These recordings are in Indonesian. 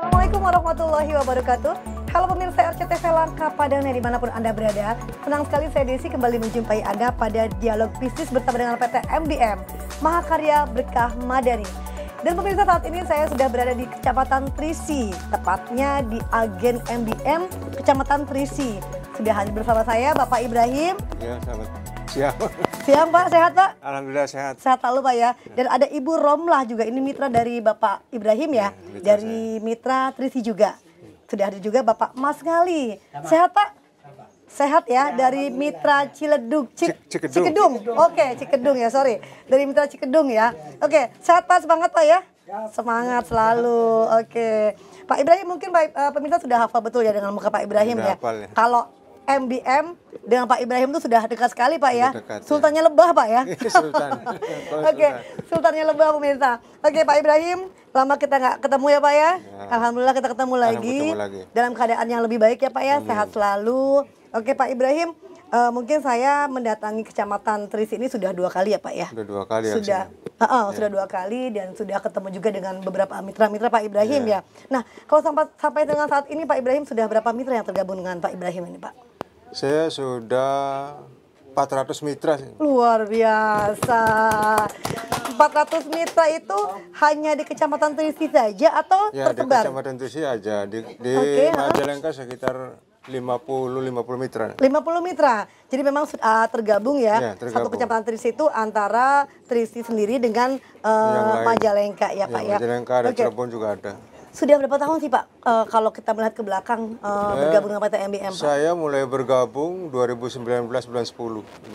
Assalamualaikum warahmatullahi wabarakatuh. Halo pemirsa RCTV Langkah Padangnya dimanapun Anda berada. Senang sekali saya Desi kembali menjumpai Anda pada Dialog Bisnis bersama dengan PT MDM, Mahakarya Berkah Madani. Dan pemirsa saat ini saya sudah berada di Kecamatan Trisi, tepatnya di Agen MDM Kecamatan Trisi. Sudah hadir bersama saya Bapak Ibrahim. Ya, sahabat Siang. Siang Pak, sehat Pak? Alhamdulillah sehat. Sehat selalu Pak ya. ya. Dan ada Ibu Romlah juga, ini mitra dari Bapak Ibrahim ya, ya mitra dari saya. mitra Trisi juga. Ya. Sudah ada juga Bapak Mas Ngali. Sehat Pak? Sehat ya, ya dari Mitra Ciledug, Cikedung. Cikedung. Oke, okay, Cikedung ya, sorry. Dari Mitra Cikedung ya. Oke, okay, sehat Pak, semangat Pak ya. Semangat selalu. Oke. Okay. Pak Ibrahim mungkin Pak, uh, pemirsa sudah hafal betul ya dengan muka Pak Ibrahim ya. Hafal, ya. Kalau MBM dengan Pak Ibrahim itu sudah dekat sekali Pak ya. Dekat, ya. Sultannya ya. lebah Pak ya. Iya, Sultan. Oke, okay. Sultannya lebah pemirsa. Oke okay, Pak Ibrahim, lama kita nggak ketemu ya Pak ya. ya. Alhamdulillah kita ketemu lagi, lagi dalam keadaan yang lebih baik ya Pak ya. Amin. Sehat selalu. Oke okay, Pak Ibrahim, uh, mungkin saya mendatangi kecamatan Tris ini sudah dua kali ya Pak ya. Sudah dua kali. Sudah, eh, eh, ya, uh, uh, yeah. sudah dua kali dan sudah ketemu juga dengan beberapa mitra-mitra Pak Ibrahim ya. ya. Nah kalau sampai sampai dengan saat ini Pak Ibrahim sudah berapa mitra yang tergabung dengan Pak Ibrahim ini Pak? Saya sudah 400 mitra sih. Luar biasa. 400 mitra itu hanya di Kecamatan Trisi saja atau ya, tersebar? di Kecamatan Trisi aja. Di, di okay, ah. Majalengka sekitar 50-50 mitra. 50 mitra. Jadi memang uh, tergabung ya, ya tergabung. satu kecamatan Trisi itu antara Trisi sendiri dengan uh, Majalengka ya, ya Pak ya. Majalengka ada okay. Cirebon juga ada. Sudah berapa tahun sih Pak uh, kalau kita melihat ke belakang uh, saya, bergabung dengan PT MBM Pak? Saya mulai bergabung 2019 bulan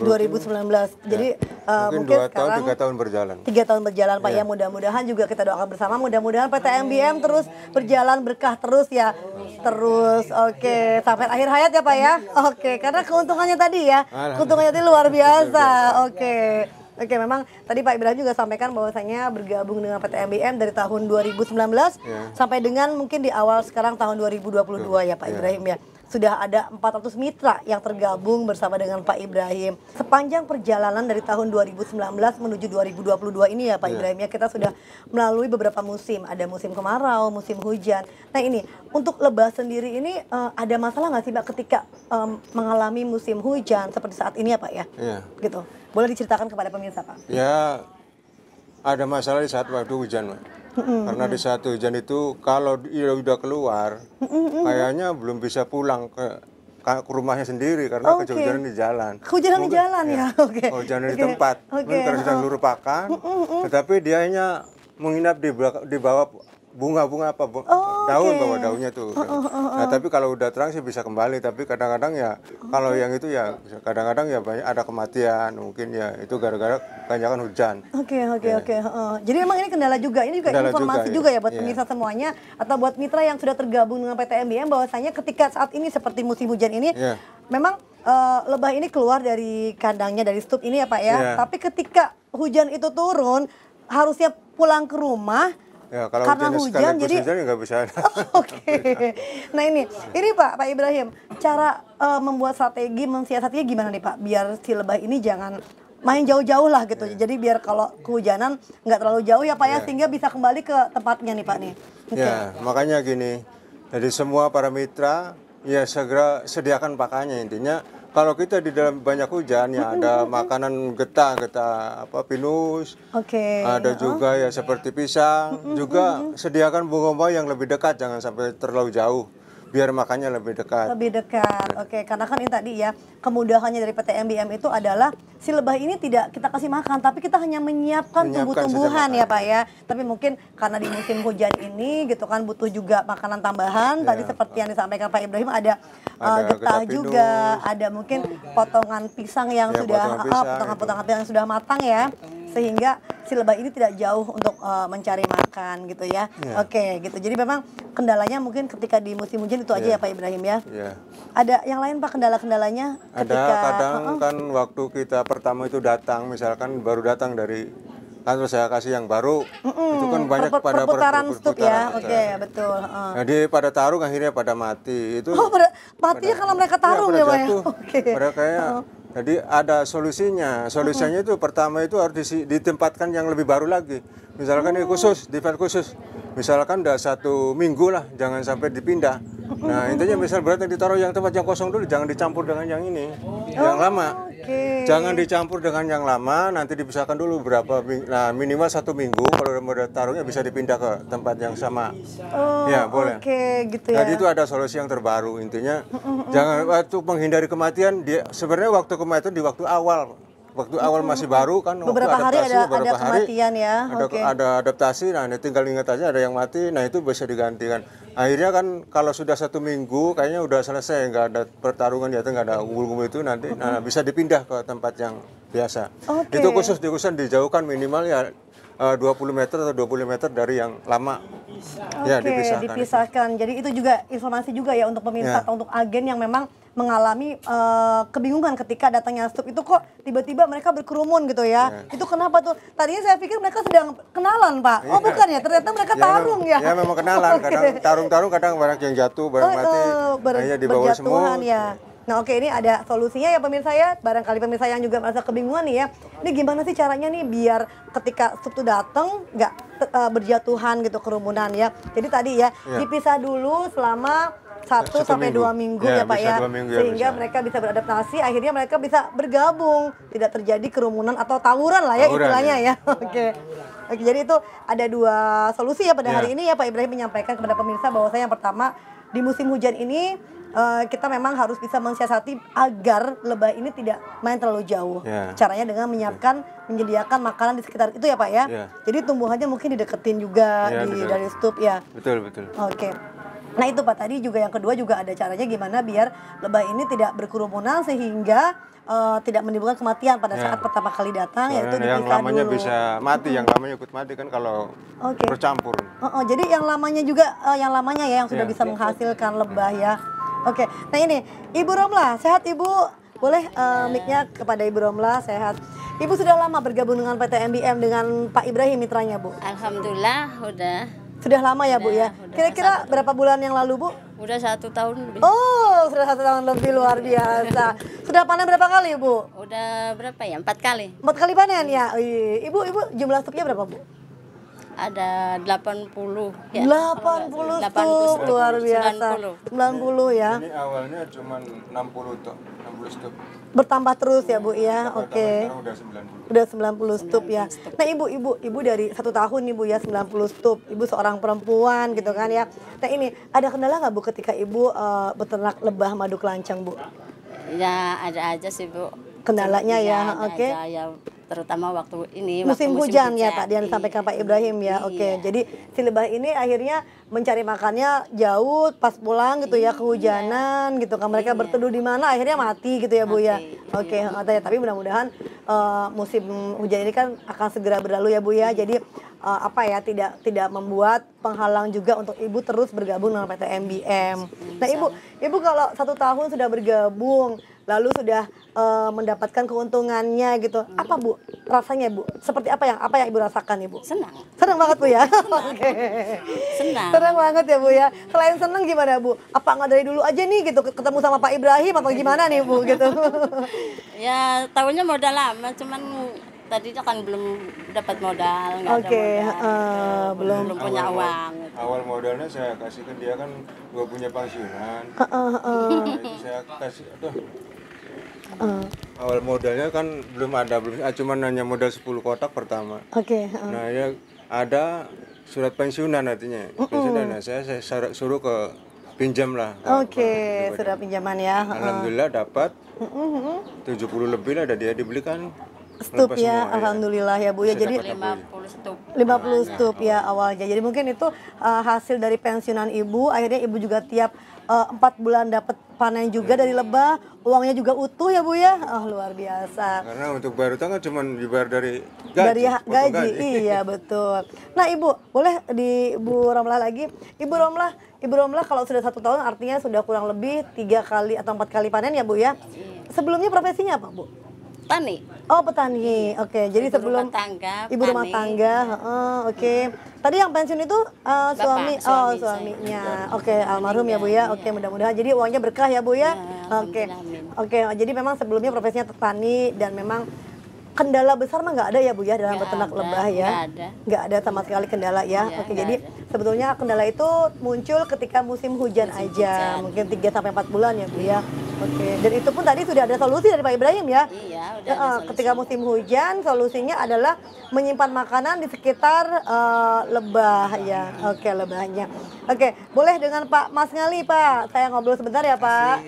10. Berarti, 2019. Ya, Jadi ya. uh, mungkin, mungkin 2 sekarang tahun 3 tahun berjalan. 3 tahun berjalan Pak ya, ya mudah-mudahan juga kita doakan bersama mudah-mudahan PT MBM terus berjalan berkah terus ya. Terus oke okay. sampai akhir hayat ya Pak ya. Oke okay. karena keuntungannya tadi ya. Keuntungannya tadi luar biasa. Oke. Okay. Oke, memang tadi Pak Ibrahim juga sampaikan bahwasanya bergabung dengan PT PTMBM dari tahun 2019 yeah. sampai dengan mungkin di awal sekarang tahun 2022 yeah. ya Pak yeah. Ibrahim ya. Sudah ada 400 mitra yang tergabung bersama dengan Pak Ibrahim. Sepanjang perjalanan dari tahun 2019 menuju 2022 ini ya Pak yeah. Ibrahim ya kita sudah melalui beberapa musim. Ada musim kemarau, musim hujan. Nah ini untuk lebah sendiri ini uh, ada masalah nggak sih Pak ketika um, mengalami musim hujan seperti saat ini ya Pak ya? Yeah. Gitu. Boleh diceritakan kepada pemirsa Pak? Ya, ada masalah di saat waktu hujan, Pak. Karena di saat hujan itu kalau dia udah keluar, kayaknya belum bisa pulang ke ke rumahnya sendiri karena okay. kehujanan di jalan. Kehujanan di jalan ya, ya? oke. Okay. Kehujanan okay. di tempat, okay. mungkin karena sudah oh. pakan, mm-hmm. tetapi menginap di, di bawah bunga-bunga apa bu oh, daun okay. bawa daunnya tuh. Oh, oh, oh, nah, oh. Nah tapi kalau udah terang sih bisa kembali tapi kadang-kadang ya okay. Oh. kalau yang itu ya kadang-kadang ya banyak ada kematian mungkin ya itu gara-gara kebanyakan hujan. Oke oke ya. oke. jadi memang ini kendala juga ini juga kendala informasi juga, juga ya, buat yeah. pemirsa semuanya atau buat mitra yang sudah tergabung dengan PT PTMBM bahwasanya ketika saat ini seperti musim hujan ini yeah. memang uh, lebah ini keluar dari kandangnya dari stup ini ya pak ya. Yeah. Tapi ketika hujan itu turun harusnya pulang ke rumah Ya, kalau karena hujan, hujan jadi hujan ya nggak bisa. Oh, oke. Okay. Nah ini, ini Pak Pak Ibrahim, cara uh, membuat strategi mensiasatinya gimana nih Pak? Biar si lebah ini jangan main jauh-jauh lah gitu. Yeah. Jadi biar kalau kehujanan nggak terlalu jauh ya Pak yeah. ya, iya. sehingga bisa kembali ke tempatnya nih Pak nih. Okay. Ya, yeah, makanya gini. jadi semua para mitra ya segera sediakan pakannya intinya kalau kita di dalam banyak hujan ya ada makanan getah getah apa pinus okay. ada juga oh. ya seperti pisang juga sediakan bunga-bunga yang lebih dekat jangan sampai terlalu jauh biar makannya lebih dekat. Lebih dekat. Iya. Oke, karena kan ini tadi ya, kemudahannya dari PT MBM itu adalah si lebah ini tidak kita kasih makan, tapi kita hanya menyiapkan, menyiapkan tumbuh-tumbuhan ya, Pak ya. Tapi mungkin karena di musim hujan ini gitu kan butuh juga makanan tambahan. Ya. Tadi iya. seperti yang disampaikan Pak Ibrahim ada, ada uh, getah juga, ada mungkin potongan pisang yang ya, sudah potongan ah, pisang, potongan-potongan gitu. pisang yang sudah matang ya sehingga si lebah ini tidak jauh untuk uh, mencari makan gitu ya. Yeah. Oke, okay, gitu. Jadi memang kendalanya mungkin ketika di musim hujan itu yeah. aja iya. ya Pak Ibrahim ya. Yeah. Ada yang lain Pak kendala-kendalanya ketika Ada kadang oh, oh. kan waktu kita pertama itu datang misalkan baru datang dari kan saya kasih yang baru mm -mm. itu kan banyak per pada ya. perputaran, per perputaran ya oke okay, iya. betul uh. jadi nah, pada tarung akhirnya pada mati itu oh pada mati pada, kalau mereka iya, tarung ya, ya pak ya okay. mereka kayak uh. Jadi ada solusinya. Solusinya itu pertama itu harus ditempatkan yang lebih baru lagi. Misalkan ini khusus, defense khusus. Misalkan udah satu minggu lah, jangan sampai dipindah. Nah intinya misal beratnya ditaruh yang tempat yang kosong dulu, jangan dicampur dengan yang ini, yang lama. Okay. Jangan dicampur dengan yang lama, nanti dipisahkan dulu berapa nah minimal satu minggu kalau udah mau taruhnya bisa dipindah ke tempat yang sama. Oh, ya boleh. Oke, okay, gitu ya. Jadi itu ada solusi yang terbaru intinya. Jangan waktu menghindari kematian, dia sebenarnya waktu kematian di waktu awal waktu awal hmm. masih baru kan beberapa hari adaptasi, ada beberapa ada kematian ya ada, okay. ada adaptasi nah tinggal ingat aja ada yang mati nah itu bisa digantikan akhirnya kan kalau sudah satu minggu kayaknya udah selesai nggak ada pertarungan ya nggak ada gugur umbul itu nanti nah, hmm. nah, bisa dipindah ke tempat yang biasa okay. itu khusus di khusus dijauhkan minimal ya 20 eh, meter atau 20 meter dari yang lama. okay, ya, dipisahkan. dipisahkan. Itu. Jadi itu juga informasi juga ya untuk pemirsa ya. untuk agen yang memang mengalami uh, kebingungan ketika datangnya sub itu kok tiba-tiba mereka berkerumun gitu ya. Yeah. Itu kenapa tuh? Tadinya saya pikir mereka sedang kenalan, Pak. Yeah. Oh, iya. bukan ya. Ternyata mereka iya, tarung ya. Ya memang kenalan, okay. kadang tarung-tarung kadang banyak yang jatuh, barang oh, mati. Uh, oh, nah, ber hanya di bawah semut. Ya. Nah oke ini ada solusinya ya pemirsa ya, barangkali pemirsa yang juga merasa kebingungan nih ya. Ini gimana sih caranya nih biar ketika sub itu datang nggak uh, berjatuhan gitu kerumunan ya. Jadi tadi ya, ya. dipisah dulu selama satu, sampai dua minggu ya, ya Pak ya. Minggu, ya, Sehingga mereka bisa beradaptasi, akhirnya mereka bisa bergabung, tidak terjadi kerumunan atau tawuran lah ya tawuran, istilahnya ya. ya. Oke. jadi itu ada dua solusi ya pada ya. hari ini ya Pak Ibrahim menyampaikan kepada pemirsa bahwa saya yang pertama di musim hujan ini Uh, kita memang harus bisa mensiasati agar lebah ini tidak main terlalu jauh. Ya. Caranya dengan menyiapkan, ya. menyediakan makanan di sekitar itu ya Pak ya. ya. Jadi tumbuhannya mungkin dideketin juga ya, di, betul. dari stup ya. Betul betul. Oke. Nah itu Pak tadi juga yang kedua juga ada caranya gimana biar lebah ini tidak berkerumunan sehingga uh, tidak menimbulkan kematian pada ya. saat ya. pertama kali datang Soalnya yaitu yang lamanya dulu. bisa mati yang lamanya ikut mati kan kalau okay. bercampur. Oh, oh jadi yang lamanya juga uh, yang lamanya ya yang sudah ya. bisa menghasilkan hmm. lebah ya. Oke, okay. nah ini Ibu Romla sehat Ibu boleh uh, eh, miknya kepada Ibu Romla sehat. Ibu sudah lama bergabung dengan PT MBM dengan Pak Ibrahim mitranya Bu. Alhamdulillah udah sudah lama ya Bu ya. Kira-kira berapa bulan yang lalu Bu? Udah satu tahun lebih. Oh, sudah satu tahun lebih luar biasa. Sudah panen berapa kali Bu? Udah berapa ya? Empat kali. Empat kali panen ya. Ibu, ibu jumlah stoknya berapa Bu? Ada 80 ya. 80 stok luar biasa. 90, puluh ya. Ini awalnya cuma enam puluh tuh, puluh stok bertambah terus ya bu ya oke okay. udah 90 stup ya nah ibu ibu ibu dari satu tahun nih bu ya 90 stup ibu seorang perempuan gitu kan ya nah ini ada kendala nggak bu ketika ibu uh, eh, beternak lebah madu kelancang bu ya ada aja sih bu kendalanya ya, iya, oke. Okay. Ya, terutama waktu ini musim, waktu musim hujan, hujan ya Pak Dian ke Pak Ibrahim ya. Oke. Okay. Iya. Jadi si lebah ini akhirnya mencari makannya jauh pas pulang gitu ya, iya. ya kehujanan iya. gitu kan mereka iya. berteduh di mana akhirnya mati gitu ya mati. Bu ya. Oke, okay. iya. tapi mudah-mudahan uh, musim hujan ini kan akan segera berlalu ya Bu ya. Jadi uh, apa ya tidak tidak membuat penghalang juga untuk Ibu terus bergabung dengan PT MBM. Nah, Ibu, Ibu kalau satu tahun sudah bergabung lalu sudah uh, mendapatkan keuntungannya gitu. Hmm. Apa Bu rasanya Bu? Seperti apa yang apa yang Ibu rasakan Ibu? Senang. Senang banget Bu ya. Senang. Oke. Senang. Senang banget ya Bu ya. Selain senang gimana Bu? Apa nggak dari dulu aja nih gitu ketemu sama Pak Ibrahim atau gimana nih Bu gitu? ya tahunnya modal lama cuman tadinya kan belum dapat modal nggak okay. ada modal uh, gitu. belum belum punya awal, uang gitu. awal modalnya saya kasih ke kan dia kan gue punya pensiunan uh, uh, uh. Nah, saya kasih tuh Uh. Awal modalnya kan belum ada, belum ah, cuma hanya modal 10 kotak pertama. Oke. Okay, uh. Nah ya ada surat pensiunan artinya. Uh -uh. saya, saya suruh ke pinjam lah. Oke, okay, nah, gitu kan. pinjaman ya. Alhamdulillah dapat. Uh -uh. 70 lebih lah dia dibelikan stup ya, semua, ya. alhamdulillah ya, ya Bu ya. Jadi 50 stup. 50 stup ya awalnya. Jadi mungkin itu uh, hasil dari pensiunan Ibu, akhirnya Ibu juga tiap Eh, empat uh, bulan dapat panen juga hmm. dari lebah, uangnya juga utuh ya bu ya, oh luar biasa. Karena untuk baru kan cuma dibayar dari gaji. Dari gaji, gaji, iya betul. Nah ibu, boleh di ibu Romlah lagi, Ibu Romlah, Ibu Romlah kalau sudah satu tahun artinya sudah kurang lebih tiga kali atau empat kali panen ya bu ya. Iya. Sebelumnya profesinya apa bu? petani. Oh petani, oke. Okay. Jadi ibu sebelum rumah tangga, ibu rumah tangga, oh, oke. Okay. Tadi yang pensiun itu uh, Bapak, suami, oh, suami, oh suaminya, oke okay, almarhum ya bu ya, iya, oke okay, iya. mudah-mudahan. Jadi uangnya berkah ya bu ya, iya, oke, ya, oke. Okay. Okay. Jadi memang sebelumnya profesinya petani dan memang kendala besar mah nggak ada ya Bu ya dalam peternak lebah ya. Nggak ada. ada sama sekali kendala ya. ya Oke, jadi ada. sebetulnya kendala itu muncul ketika musim hujan musim aja, hujan. mungkin 3 sampai empat bulan ya Bu ya. Oke, dan itu pun tadi sudah ada solusi dari Pak Ibrahim ya. Iya, udah ya, ada eh, ketika musim hujan solusinya adalah menyimpan makanan di sekitar uh, lebah ya. Iya. Oke, lebahnya. Oke, boleh dengan Pak Mas Ngali, Pak. Saya ngobrol sebentar ya, Pak.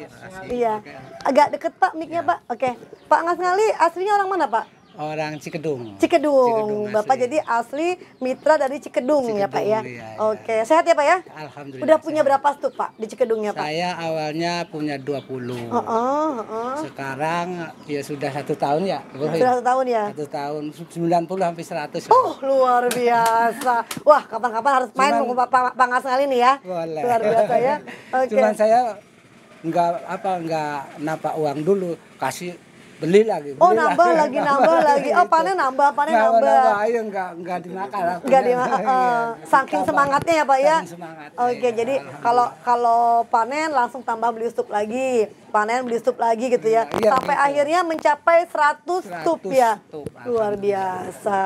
Iya. Agak deket Pak miknya ya. Pak. Oke. Pak Mas Ngali aslinya orang mana, Pak? Orang Cikedung. Cikedung. Cikedung Bapak asli. jadi asli mitra dari Cikedung, Cikedung ya Pak ya. ya Oke, ya. sehat ya Pak ya? Alhamdulillah. Udah punya sehat. berapa stup Pak di Cikedungnya Pak? Saya awalnya punya 20. Oh, oh, oh. Sekarang ya sudah satu tahun ya. Sudah satu tahun ya? Satu tahun, 90 hampir 100. Oh, luar biasa. Wah, kapan-kapan harus main Cuman, Pak Pangas kali ini ya. Boleh. Luar biasa ya. Okay. Cuman saya nggak apa nggak napa uang dulu kasih beli lagi oh, beli oh nambah lagi, nambah, lagi oh panen nambah panen nambah nambah ayo nggak nggak dimakan nggak dimakan uh, saking semangatnya ya pak ya oke okay, ya, jadi kalau kalau panen langsung tambah beli stup lagi panen beli stup lagi gitu ya, ya sampai gitu. akhirnya mencapai 100, stup ya tup, luar biasa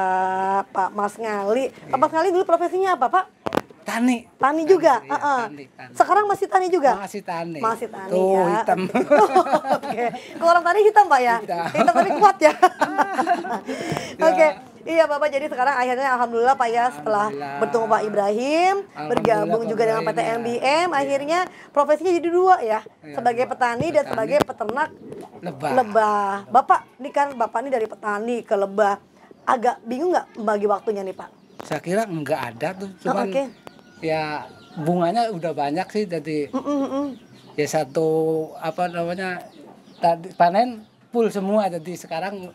pak Mas Ngali iya. pak Mas Ngali dulu profesinya apa pak Tani. Tani juga. Tani, ya, uh -uh. Tani, tani. Sekarang masih tani juga. Masih tani. Masih tani Tuh, ya. hitam. Oke. Okay. Kalau orang tani hitam pak ya. Hitam, hitam tapi kuat ya. ya. Oke. Okay. Iya Bapak, jadi sekarang akhirnya Alhamdulillah Pak ya setelah bertemu Pak Ibrahim, bergabung juga dengan PT MBM, ya. akhirnya profesinya jadi dua ya, ya sebagai petani, petani dan sebagai peternak lebah. lebah. Bapak, ini kan Bapak ini dari petani ke lebah, agak bingung nggak bagi waktunya nih Pak? Saya kira nggak ada tuh, ah, cuman oh, okay ya bunganya udah banyak sih jadi mm -mm. ya satu apa namanya tadi panen full semua jadi sekarang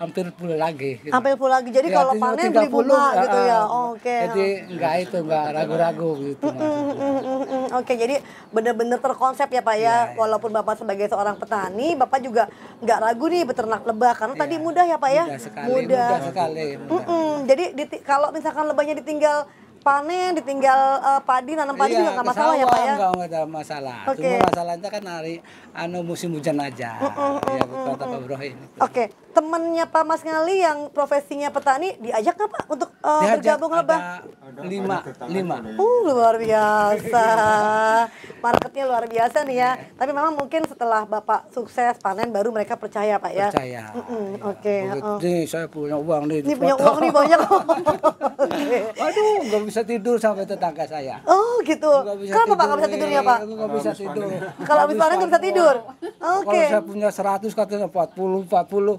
hampir full lagi gitu. hampir full lagi jadi ya, kalau panen beli bunga uh, gitu ya oh, oke okay. jadi enggak itu enggak ragu-ragu gitu mm -mm, oke jadi benar-benar terkonsep ya pak ya yeah, ya. walaupun bapak sebagai seorang petani bapak juga enggak ragu nih beternak lebah karena yeah. tadi ya. mudah ya pak ya mudah sekali mudah, mudah sekali mudah. Mm -mm. jadi kalau misalkan lebahnya ditinggal panen ditinggal uh, padi nanam padi iya, juga nggak masalah ya pak ya nggak ada masalah okay. cuma masalahnya kan hari anu musim hujan aja mm -mm, mm ya mm, kata mm. ini oke temennya pak mas ngali yang profesinya petani diajak nggak pak untuk uh, diajak bergabung apa lima lima uh luar biasa marketnya luar biasa nih ya iya. tapi memang mungkin setelah bapak sukses panen baru mereka percaya pak ya percaya mm -mm, iya. oke okay. uh nih saya punya uang nih ini punya uang nih banyak aduh bisa tidur sampai tetangga saya. Oh gitu. Kenapa Pak nggak bisa tidur ya Pak? nggak bisa tidur. Kalau habis panen nggak bisa tidur. Oke. Kalau saya punya 100 katanya 40, 40.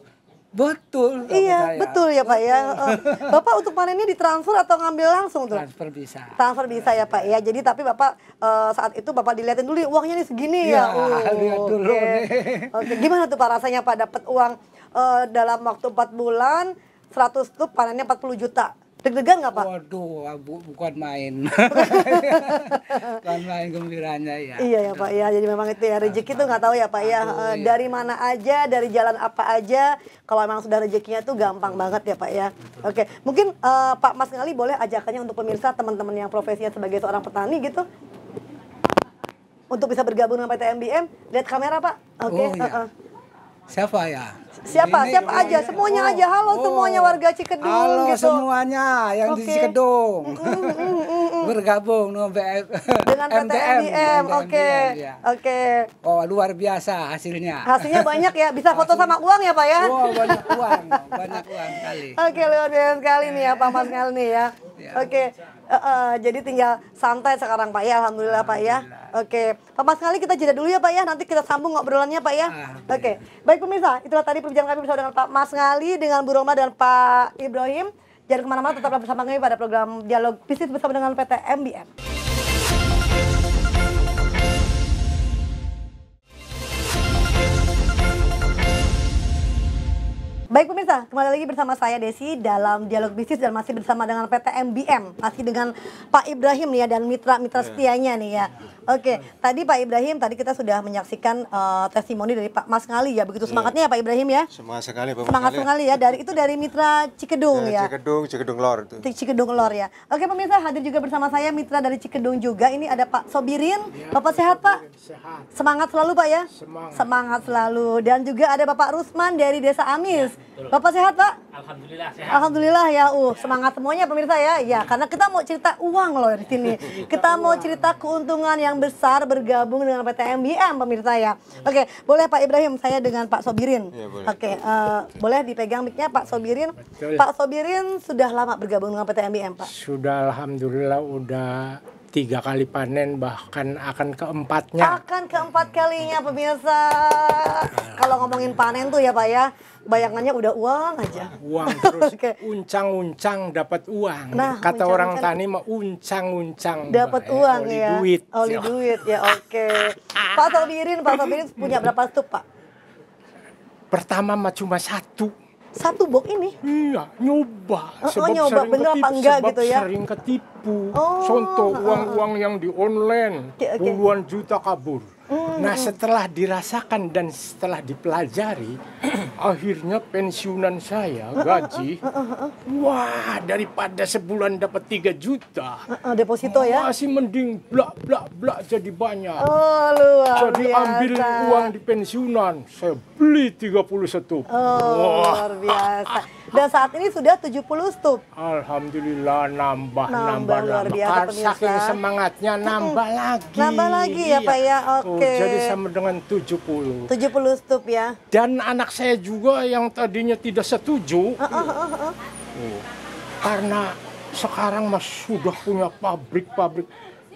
Betul. Iya, betul ya Pak ya. Eh, Bapak untuk panen panennya ditransfer atau ngambil langsung tuh? Transfer bisa. Transfer bisa ya Pak ya. Jadi tapi Bapak eh, saat itu Bapak dilihatin dulu uangnya ini segini iya, ya. Ah, oh, dulu Oke, gimana tuh Pak rasanya Pak dapat uang eh, dalam waktu empat bulan 100 tuh panennya 40 juta. Deg-degan nggak Pak? Waduh, ah, bu, bukan main. bukan main gembiranya ya. Iya ya Pak, ya jadi memang itu ya rezeki tuh nggak tahu ya Pak ya. Aduh, iya. Dari mana aja, dari jalan apa aja, kalau memang sudah rezekinya tuh gampang Betul. banget ya Pak ya. Betul. Oke, mungkin uh, Pak Mas Ngali boleh ajakannya untuk pemirsa teman-teman yang profesinya sebagai seorang petani gitu. Untuk bisa bergabung dengan PT MBM, lihat kamera Pak. Oke, okay. oh, iya. uh -uh Siapa ya? Siapa? Ini, siapa ini, aja? Semuanya oh, aja. Halo oh, semuanya warga Cikedung Halo gitu. semuanya yang okay. di Cikedung. Mm, mm, mm, Bergabung dengan BF dengan MDM. Oke. Iya, iya. Oke. Okay. Ya. Okay. Oh, luar biasa hasilnya. Hasilnya banyak ya. Bisa foto sama uang ya, Pak ya? Oh, banyak uang. banyak uang kali. Oke, okay, luar biasa sekali nih ya Pak Mas Ngal nih ya. Iya. Oke. Okay. Uh, eh, uh, eh, jadi tinggal santai sekarang Pak ya, alhamdulillah. Pak ya. Oke, Pak sekali kita jeda dulu ya Pak ya. Nanti kita sambung ngobrolannya Pak ya. Ah, iya. Oke. Ya. Baik pemirsa, itulah tadi perbincangan kami bersama dengan Pak Mas Ngali, dengan Bu Roma dan Pak Ibrahim. Jangan kemana-mana, tetaplah bersama kami pada program Dialog Bisnis bersama dengan PT MBM. Baik pemirsa, kembali lagi bersama saya Desi dalam Dialog Bisnis dan masih bersama dengan PT MBM, masih dengan Pak Ibrahim nih ya dan mitra-mitra iya. setianya nih ya. Oke, okay. tadi Pak Ibrahim, tadi kita sudah menyaksikan uh, testimoni dari Pak Mas Ngali ya, begitu iya. semangatnya ya Pak Ibrahim ya. Semangat sekali Pak. Semangat sekali ya. ya dari itu dari mitra Cikedung ya. ya. Cikedung, Cikedung Lor itu. Cikedung Lor ya. Oke pemirsa hadir juga bersama saya mitra dari Cikedung juga. Ini ada Pak Sobirin. Ya, Bapak sehat Pak? Sehat. Semangat selalu Pak ya. Semangat. Semangat selalu. Dan juga ada Bapak Rusman dari Desa Amis. Ya, Bapak sehat Pak? Alhamdulillah sehat. Alhamdulillah ya. Uh, semangat semuanya pemirsa ya. Ya, karena kita mau cerita uang loh di sini. Iya, kita mau cerita keuntungan yang yang besar bergabung dengan PT MBM pemirsa ya. Oke, okay, boleh Pak Ibrahim saya dengan Pak Sobirin. Ya, Oke, eh, okay, uh, boleh dipegang mic-nya Pak Sobirin. Betul. Pak Sobirin sudah lama bergabung dengan PT MBM, Pak? Sudah alhamdulillah udah tiga kali panen bahkan akan keempatnya akan keempat kalinya pemirsa kalau ngomongin panen tuh ya pak ya bayangannya udah uang aja uang terus okay. uncang uncang dapat uang nah, kata uncang, orang tani mah uncang uncang dapat eh, uang ya oli ya duit oli ya. duit ya oke okay. pak Sobirin pak Sobirin punya berapa stup pak pertama mah cuma satu satu box ini iya nyoba oh, oh sebab oh, nyoba sering bener ketipu, apa enggak sebab gitu ya sering ketipu oh, contoh oh, oh. uang-uang uh, uh. yang di online okay, okay. puluhan juta kabur Hmm. Nah oh, oh. setelah dirasakan dan setelah dipelajari, akhirnya pensiunan saya oh, gaji, wah daripada sebulan dapat 3 juta. Deposito ya? Masih mending blak blak blak jadi banyak. Oh luar Jadi biasa. ambil uang di pensiunan, saya beli 31. Oh wah luar biasa. dan saat ini sudah 70 stup. Alhamdulillah nambah nambah, nambah. luar biasa kan Saking semangatnya nambah hmm. lagi. Nambah lagi ya, Pak ya. Oke. Okay. jadi sama dengan 70. 70 stup ya. Dan anak saya juga yang tadinya tidak setuju. Oh, oh, oh, Oh. Karena sekarang Mas sudah punya pabrik-pabrik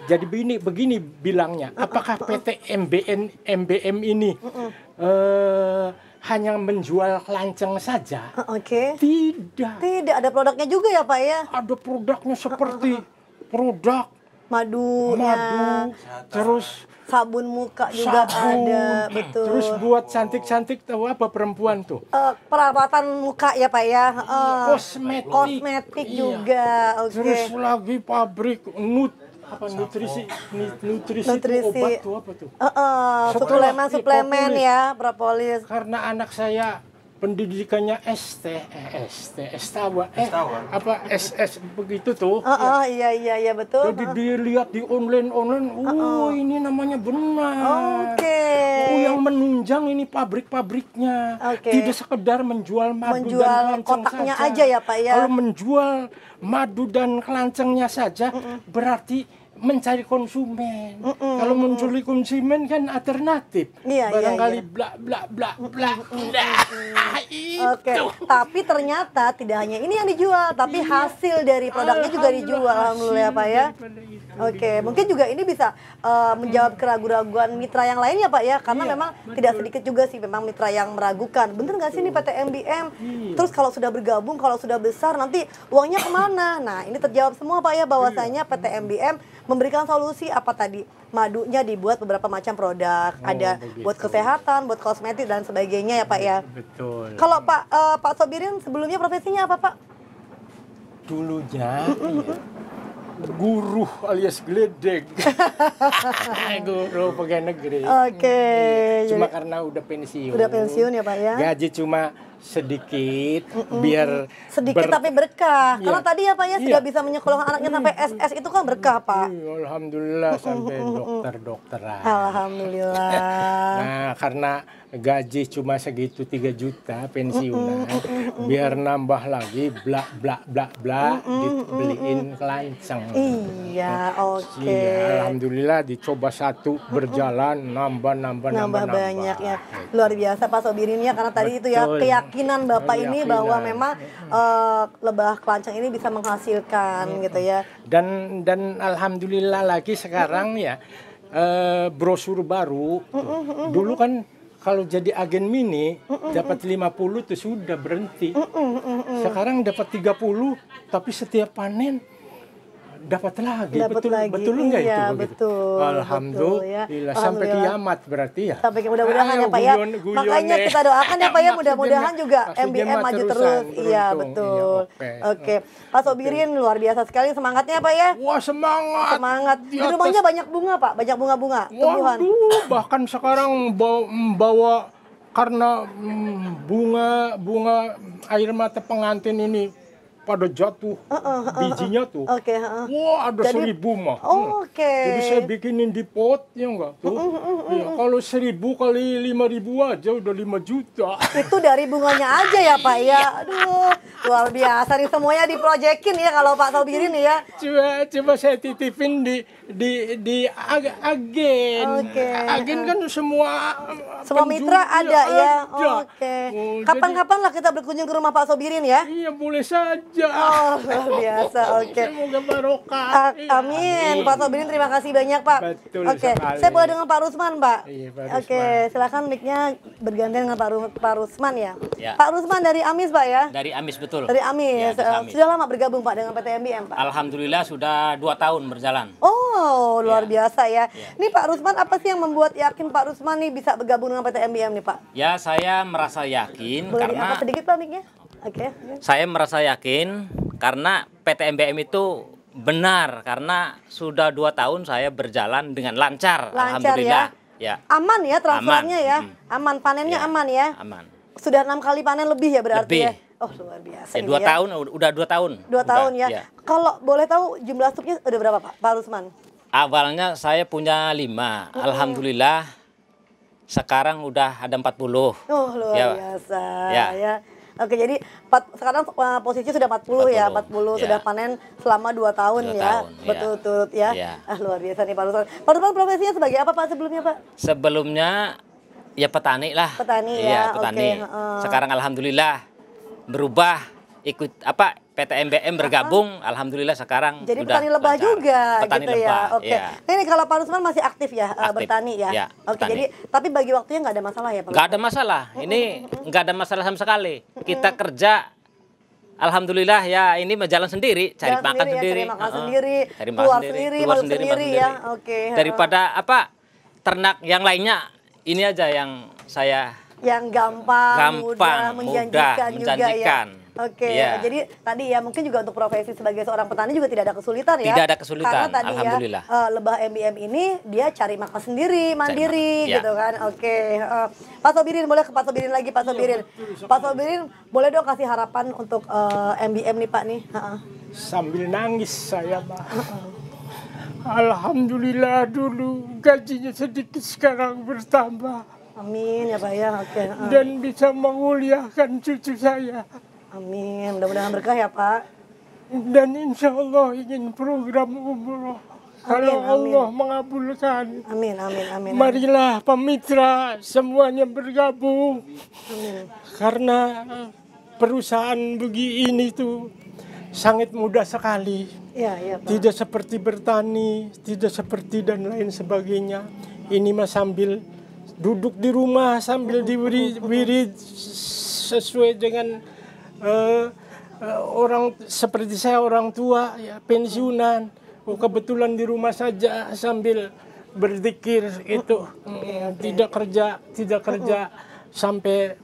jadi begini begini bilangnya apakah PT MBN MBM ini uh, -uh. uh hanya menjual lanceng saja. Ah, oke. Okay. Tidak. Tidak ada produknya juga ya Pak ya? Ada produknya seperti ah, ah, produk madu, madu, ya. terus sabun muka juga sabun. ada, betul. Terus buat cantik-cantik tahu apa perempuan tuh? Uh, perawatan muka ya Pak ya. Uh, kosmetik. Kosmetik iya. juga. Okay. Terus lagi pabrik nut apa nutrisi nutrisi, nutrisi obat tuh apa tuh? Uh, uh, suplemen suplemen ya propolis. Karena anak saya pendidikannya ST e e eh, ST Estawa eh, apa SS begitu tuh oh, ya. oh iya iya iya betul jadi oh, oh. dilihat di online online oh, uh, oh. ini namanya benar oke okay. oh yang menunjang ini pabrik-pabriknya okay. tidak sekedar menjual madu menjual dan kotaknya saja. aja ya pak ya kalau menjual madu dan kelancengnya saja mm -mm. berarti mencari konsumen. Mm -mm. Kalau mencuri konsumen kan alternatif. Yeah, iya, Barangkali yeah. iya. blak blak blak blak. Nah, Oke. Okay. Tapi ternyata tidak hanya ini yang dijual, tapi yeah. hasil dari produknya juga dijual alhamdulillah ya, Pak ya. Oke, okay. mungkin juga ini bisa uh, menjawab mm. keraguan-raguan mitra yang lainnya Pak ya, karena yeah, memang betul. tidak sedikit juga sih memang mitra yang meragukan. Bener nggak sih ini PT MBM? Yeah. Terus kalau sudah bergabung, kalau sudah besar nanti uangnya kemana? Nah ini terjawab semua Pak ya bahwasanya iya. PT MBM memberikan solusi apa tadi madunya dibuat beberapa macam produk oh, ada begitu. buat kesehatan buat kosmetik dan sebagainya ya pak ya betul kalau pak uh, pak Sobirin sebelumnya profesinya apa pak dulunya guru alias geledek guru pegawai negeri oke okay. Iya. cuma jadi, karena udah pensiun udah pensiun ya pak ya gaji cuma sedikit mm -mm. biar sedikit ber... tapi berkah. Iya. Kalau tadi ya Pak ya sudah bisa menyekolahkan anaknya sampai SS itu kan berkah Pak. Iya, alhamdulillah sampai dokter-dokteran. Alhamdulillah. nah, karena gaji cuma segitu 3 juta pensiunan biar nambah lagi blak blak blak blak dibeliin kelanceng. Iya, oke. Okay. Iya, alhamdulillah dicoba satu berjalan nambah nambah nambah, nambah banyak ya. Gitu. Luar biasa Pak Sobirin ya karena tadi Betul. itu ya keyakinan keyakinan Bapak keyakinan. ini bahwa memang uh, lebah kelancang ini bisa menghasilkan hmm. gitu ya. Dan dan alhamdulillah lagi sekarang ya uh, brosur baru. Hmm. Dulu kan kalau jadi agen mini mm dapat 50 itu sudah berhenti. Mm Sekarang dapat 30 tapi setiap panen dapat lagi dapat betul lagi. betul enggak iya, itu betul alhamdulillah betul, ya. sampai kiamat berarti ya sampai mudah-mudahan ya Pak ya makanya eh. kita doakan ya Pak ya mudah-mudahan juga MBM maju terus iya, iya betul oke okay. okay. Pak Sobirin luar biasa sekali semangatnya Pak ya wah semangat semangat di, atas... rumahnya banyak bunga Pak banyak bunga-bunga tumbuhan waduh bahkan sekarang bawa karena mm, bunga bunga air mata pengantin ini pada jatuh uh, uh, uh, bijinya tuh. Oke, okay, uh, Wah, ada jadi, seribu mah. Oh, hmm. Oke. Okay. Jadi saya bikinin di pot, ya enggak tuh. Uh, uh, uh, uh, ya, kalau seribu kali lima ribu aja udah lima juta. Itu dari bunganya aja ya Pak ya. Iya. Aduh, luar biasa nih semuanya diprojekin ya kalau Pak Sobirin ya. Coba, coba saya titipin di di di ag agen. Oke. Okay. Agen kan semua eh, semua mitra ada ya. Oke. Okay. Oh, Kapan-kapan lah kita berkunjung ke rumah Pak Sobirin ya. Iya boleh saja aja. Oh, luar biasa. Oke. Okay. Iya. amin. Pak Tobin terima kasih banyak, Pak. Oke. Okay. Saya boleh dengan Pak Rusman, Pak? Iya, Pak Oke, okay. silakan mic-nya bergantian dengan Pak, Ru Pak Rusman ya. ya. Pak Rusman dari Amis, Pak ya? Dari Amis betul. Dari Amis. Ya, eh, Amis. Sudah lama bergabung, Pak, dengan PT MBM, Pak? Alhamdulillah sudah dua tahun berjalan. Oh, luar ya. biasa ya. ya. Pak Rusman apa sih yang membuat yakin Pak Rusman nih bisa bergabung dengan PT MBM nih, Pak? Ya, saya merasa yakin boleh karena sedikit Pak mic Okay. Ya. Saya merasa yakin karena PTMBM itu benar karena sudah dua tahun saya berjalan dengan lancar, lancar ya. alhamdulillah. Ya. ya. Aman ya transfernya aman. ya. Hmm. Aman panennya ya. aman ya. Aman. Sudah enam kali panen lebih ya berarti lebih. ya. Oh luar biasa. Ya, dua ya. tahun udah dua tahun. Dua udah, tahun ya. ya. Kalau boleh tahu jumlah stoknya udah berapa Pak? Pak Rusman? Awalnya saya punya lima, hmm. alhamdulillah sekarang udah ada 40. Oh luar ya. biasa ya. ya Oke, jadi 4, sekarang uh, posisi sudah 40, 40 ya, 40 ya. sudah panen selama 2 tahun 2 ya. Tahun, Betul yeah. turut ya. Yeah. Iya. Ah luar biasa nih Pak Ruslan. Pak Ruslan profesinya sebagai apa Pak sebelumnya Pak? Sebelumnya ya petani lah. Petani iya, ya. Iya, petani. Okay. Sekarang alhamdulillah berubah ikut apa PTMBM bergabung Aha. Uh-huh. alhamdulillah sekarang jadi petani lebah lancar. juga petani gitu ya. lebah, ya oke ya. ini kalau Pak Rusman masih aktif ya eh, aktif. bertani ya, ya oke okay, jadi tapi bagi waktunya nggak ada masalah ya Pak nggak ada masalah ini nggak ada masalah sama sekali kita kerja Alhamdulillah ya ini berjalan sendiri, cari jalan makan sendiri, Ya, cari makan sendiri, cari makan keluar sendiri, keluar sendiri, sendiri, ya. Oke. Daripada apa ternak yang lainnya ini aja yang saya yang gampang, gampang mudah, mudah menjanjikan, juga ya. Oke, okay. Iya. yeah. jadi tadi ya mungkin juga untuk profesi sebagai seorang petani juga tidak ada kesulitan ya. Tidak ada kesulitan. Karena tadi ya, Alhamdulillah. ya uh, lebah MBM ini dia cari makan sendiri, mandiri makan. Iya. gitu yeah. kan. Oke, okay. uh, eh, Pak Sobirin boleh ke Pak Sobirin lagi Pak iya, Sobirin. Pak Sobirin boleh dong kasih harapan untuk uh, eh, MBM nih Pak nih. Uh -uh. Sambil nangis saya Pak. Alhamdulillah dulu gajinya sedikit sekarang bertambah. Amin ya Pak ya. Okay. Dan bisa menguliahkan cucu saya. Amin. Mudah-mudahan berkah ya Pak. Dan insya Allah ingin program umroh. Kalau amin, Allah amin. mengabulkan. Amin, amin, amin. Marilah pemitra semuanya bergabung. Amin. Karena perusahaan begini tuh sangat mudah sekali. Ya, ya, Pak. Tidak seperti bertani, tidak seperti dan lain sebagainya. Ini mah sambil duduk di rumah sambil diwirid sesuai dengan uh, orang seperti saya orang tua ya pensiunan oh, kebetulan di rumah saja sambil berzikir itu mm, tidak kerja tidak kerja sampai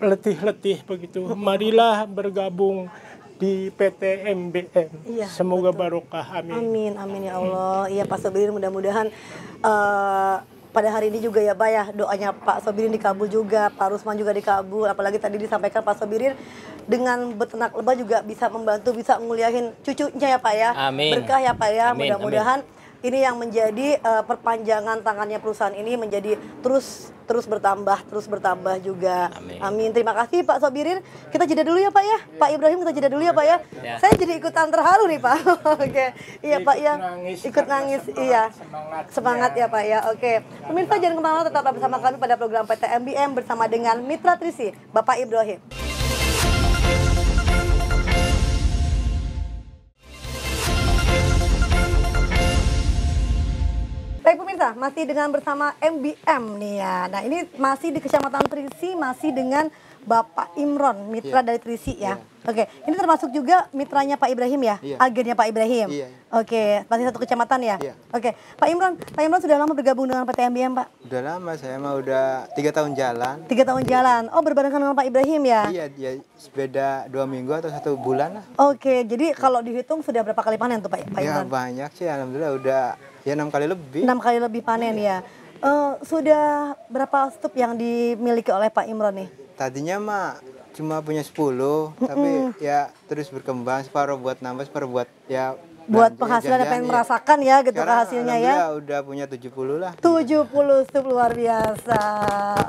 letih-letih begitu marilah bergabung di PT MBM. Iya, Semoga betul. barokah. Amin. Amin amin ya Allah. Iya Pak Sobirin mudah-mudahan uh, pada hari ini juga ya Pak ya doanya Pak Sobirin dikabul juga, Pak Rusman juga dikabul. Apalagi tadi disampaikan Pak Sobirin dengan beternak lebah juga bisa membantu bisa nguliahin cucunya ya Pak ya. Amin. Berkah ya Pak ya. Mudah-mudahan ini yang menjadi uh, perpanjangan tangannya perusahaan ini menjadi terus terus bertambah terus bertambah juga. Amin. Amin. Terima kasih Pak Sobirin. Kita jeda dulu ya Pak ya. Pak Ibrahim kita jeda dulu ya Pak ya. ya. Saya jadi ikutan terharu nih Pak. Oke. okay. Iya Pak ya. Nangis, ikut nangis. Semangat, iya. Semangat, semangat ya Pak ya. Oke. Okay. Pemirsa jangan kemana-mana tetap bersama kami pada program PTMBM bersama dengan Mitra Trisi Bapak Ibrahim. pemirsa masih dengan bersama MBM nih ya. Nah ini masih di Kecamatan Trisi masih dengan Bapak Imron mitra yeah. dari Trisi ya. Yeah. Oke, okay. ini termasuk juga mitranya Pak Ibrahim ya, yeah. agennya Pak Ibrahim. Yeah. Oke, okay. masih satu kecamatan ya. Yeah. Oke, okay. Pak Imron, Pak Imron sudah lama bergabung dengan PT MBM Pak? sudah lama, saya mah udah tiga tahun jalan. Tiga tahun jalan. Oh berbarengan dengan Pak Ibrahim ya? Iya, yeah, yeah. beda dua minggu atau satu bulan lah. Oke, okay. jadi kalau dihitung sudah berapa kali panen tuh Pak? Pak Imron? Ya banyak sih, alhamdulillah udah Ya enam kali lebih. Enam kali lebih panen ya. ya. Uh, sudah berapa stup yang dimiliki oleh Pak Imron nih? Tadinya mak cuma punya 10, mm -mm. tapi ya terus berkembang separuh buat nambah, separuh buat ya buat penghasilan yang pengen ya. merasakan ya gitu Sekarang, hasilnya ya. udah punya 70 lah. 70 stup luar biasa.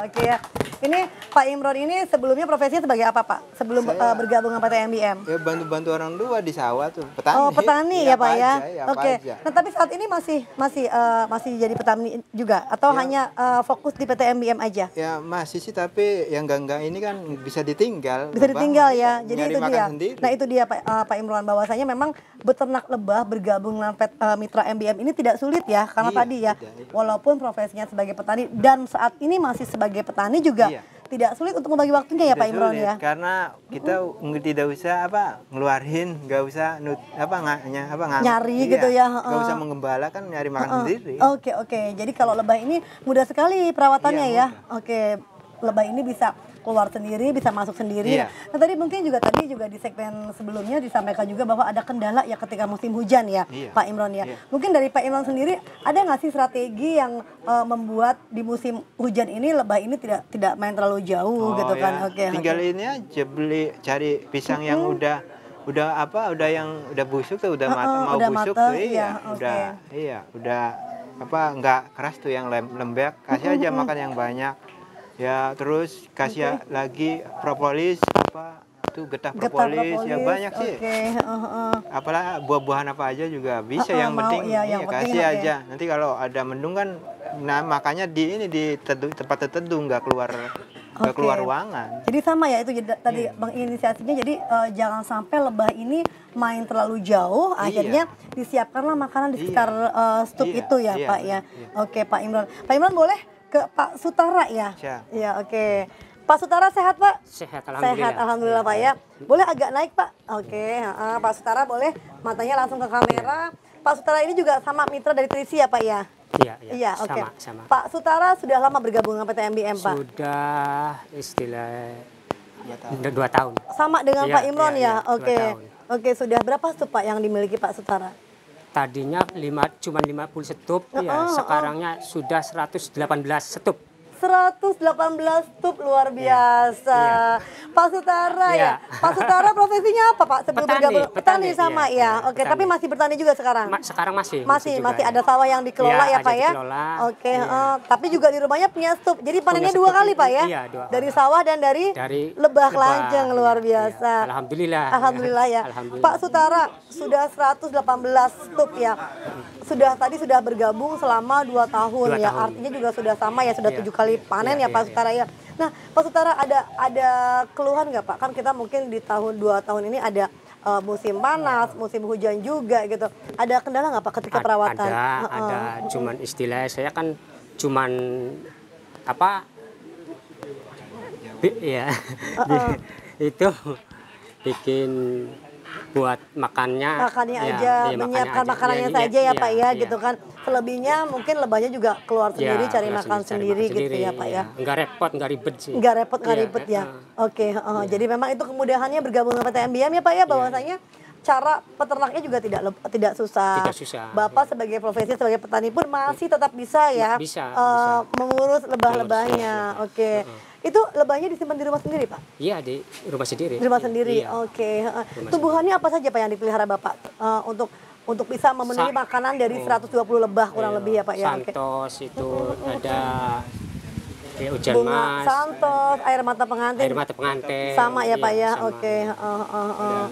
Oke okay, ya. Ini Pak Imron ini sebelumnya profesinya sebagai apa Pak? Sebelum Saya, uh, bergabung PT PTMBM? Ya bantu-bantu orang tua di sawah tuh, petani. Oh petani ya, iya, ya Pak ya. ya Oke. Okay. Nah tapi saat ini masih masih uh, masih jadi petani juga atau ya. hanya uh, fokus di PTMBM aja? Ya masih sih tapi yang ganggang ini kan bisa ditinggal. Bisa ditinggal ya. Jadi itu dia. Sendiri. Nah itu dia Pak, uh, Pak Imron bahwasanya memang beternak lebah bergabung dengan pet, uh, mitra MBM ini tidak sulit ya karena iya, tadi ya tidak, walaupun profesinya sebagai petani dan saat ini masih sebagai petani juga. Iya tidak sulit untuk membagi waktunya ya tidak Pak Imron ya. Karena kita mm. tidak usah apa ngeluarin, nggak usah nut, apa ngaknya apa ngang, nyari iya, gitu ya. Nggak uh. usah mengembala kan nyari makan uh -uh. sendiri. Oke okay, oke. Okay. Jadi kalau lebah ini mudah sekali perawatannya iya, ya. Oke. Okay. Lebah ini bisa keluar sendiri, bisa masuk sendiri. Yeah. Nah, tadi mungkin juga tadi juga di segmen sebelumnya disampaikan juga bahwa ada kendala ya ketika musim hujan ya, yeah. Pak Imron ya. Yeah. Mungkin dari Pak Imron sendiri ada nggak sih strategi yang uh, membuat di musim hujan ini lebah ini tidak tidak main terlalu jauh oh, gitu kan? Iya. Oke. Okay, Tinggal okay. ini aja beli cari pisang -hmm. yang udah udah apa udah yang udah busuk tuh udah uh, mau udah busuk mateng, tuh iya, iya okay. udah iya udah apa nggak keras tuh yang lembek kasih aja makan yang banyak ya terus kasih okay. lagi propolis apa itu getah propolis, getah propolis ya banyak okay. sih uh, uh. apalah buah-buahan apa aja juga bisa uh, uh, yang mau, penting ya, yang ya, penting kasih okay. Ya. aja nanti kalau ada mendung kan nah makanya di ini di tedu, tempat tertentu nggak keluar okay. keluar ruangan. Jadi sama ya itu jadi, tadi yeah. Iya. inisiasinya jadi uh, jangan sampai lebah ini main terlalu jauh iya. akhirnya disiapkanlah makanan di sekitar yeah. Iya. uh, stup yeah. itu ya yeah. Pak ya. Yeah. Oke Pak Imran. Pak Imran boleh ke Pak Sutara ya. Ya, ya oke. Okay. Pak Sutara sehat Pak? Sehat Alhamdulillah. Sehat Alhamdulillah Pak ya. Boleh agak naik Pak? Oke, okay. Pak Sutara boleh matanya langsung ke kamera. Pak Sutara ini juga sama mitra dari Trisi ya Pak ya? Iya, iya. Ya, okay. sama. Pak Sutara sudah lama bergabung dengan PT MBM Pak? Sudah istilah dua Dua tahun. Sama dengan ya, Pak Imron iya, iya. ya? ya? ya Oke. Okay. Oke, okay, sudah berapa tuh Pak yang dimiliki Pak Sutara? tadinya lima, cuma 50 setup, oh, ya sekarangnya sudah 118 setup. 118 tub luar biasa. Ya, ya. Pak Sutara ya. ya. Pak Sutara profesinya apa Pak? Sebelum petani, bergabung petani, petani sama ya. ya. Oke, petani. tapi masih bertani juga sekarang. Ma sekarang masih. Masih, masih, masih ya. ada sawah yang dikelola ya, ya Pak ya. Dikelola. Oke, ya. Uh, tapi juga di rumahnya punya stup. Jadi panennya dua kali Pak ya. Iya, dua. Dari sawah dan dari, dari lebah, kelanceng luar iya. biasa. Ya. Alhamdulillah. Alhamdulillah ya. Alhamdulillah. Pak Sutara sudah 118 stup ya. Sudah tadi sudah bergabung selama dua tahun, dua ya? tahun. ya. Artinya juga sudah sama ya, sudah iya. tujuh kali kali iya, panen iya, ya, ya, yeah, Pak iya. Sutara Sutara ya. Nah Pak Sutara ada ada keluhan nggak Pak? Kan kita mungkin di tahun dua tahun ini ada uh, musim panas, musim hujan juga gitu. Ada kendala nggak Pak ketika perawatan? Ada, uh -uh. ada. Cuman istilahnya saya kan cuman apa? Iya. uh -uh. itu bikin buat makannya. Makannya ya, aja, ya, menyiapkan makanannya iya, iya, saja ya, ya Pak ya, ya gitu kan. Selebihnya mungkin lebahnya juga keluar iya, sendiri cari makan sendiri, gitu ya Pak ya. ya. Enggak repot, enggak ribet sih. Enggak repot, enggak ya, ribet ya. Uh, Oke, okay, uh, ya. jadi memang itu kemudahannya bergabung dengan PTMBM ya Pak ya bahwasanya cara peternaknya juga tidak tidak susah. Tidak susah. Bapak ya. sebagai profesi sebagai petani pun masih tetap bisa ya bisa, uh, bisa. mengurus lebah-lebahnya. Oke. Okay. Uh -uh. Itu lebahnya disimpan di rumah sendiri, Pak? Iya, di rumah sendiri. Di rumah sendiri. Iya. Oke. Okay. Tumbuhannya apa saja Pak yang dipelihara Bapak uh, untuk untuk bisa memenuhi Sa makanan dari 120 lebah kurang iya. lebih ya, Pak ya. Santos okay. itu ada Ya, Bunga mas, santos, air mata pengantin, air mata pengantin, sama ya, iya, Pak ya, iya, oke. Okay. Uh, uh, uh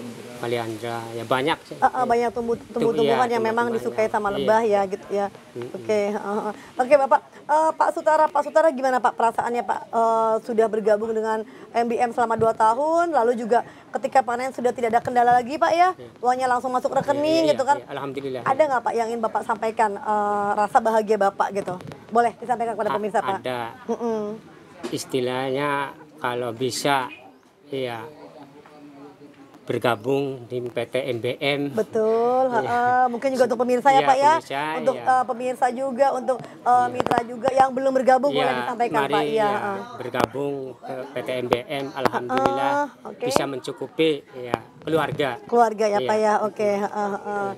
paliandra ya banyak sih. Uh, uh, banyak tumbuh tumbuh-tumbuhan ya, yang memang disukai sama iya. lebah iya. ya gitu ya. -hmm. Oke. Okay. Uh, ah. Oke okay, Bapak, uh, Pak Sutara, Pak Sutara gimana Pak perasaannya Pak uh, sudah bergabung dengan MBM selama 2 tahun lalu juga ketika panen sudah tidak ada kendala lagi Pak ya. Iya. Uangnya langsung masuk rekening iya, iya, gitu kan. Iya. Alhamdulillah. Ada nggak Pak yang ingin Bapak sampaikan uh, rasa bahagia Bapak gitu? Boleh disampaikan kepada A pemirsa Pak. Ada. uh-uh. Istilahnya kalau bisa iya bergabung di PT MBM. Betul, ya. uh, mungkin juga untuk pemirsa ya, ya Pak ya, pemirsa, untuk ya. Uh, pemirsa juga, untuk uh, ya. mitra juga yang belum bergabung ya, boleh iya, disampaikan mari, Pak. Ya, ya bergabung ke PT MBM, alhamdulillah uh, okay. bisa mencukupi ya keluarga. Keluarga ya, ya. Pak ya, oke. Okay. Uh, uh.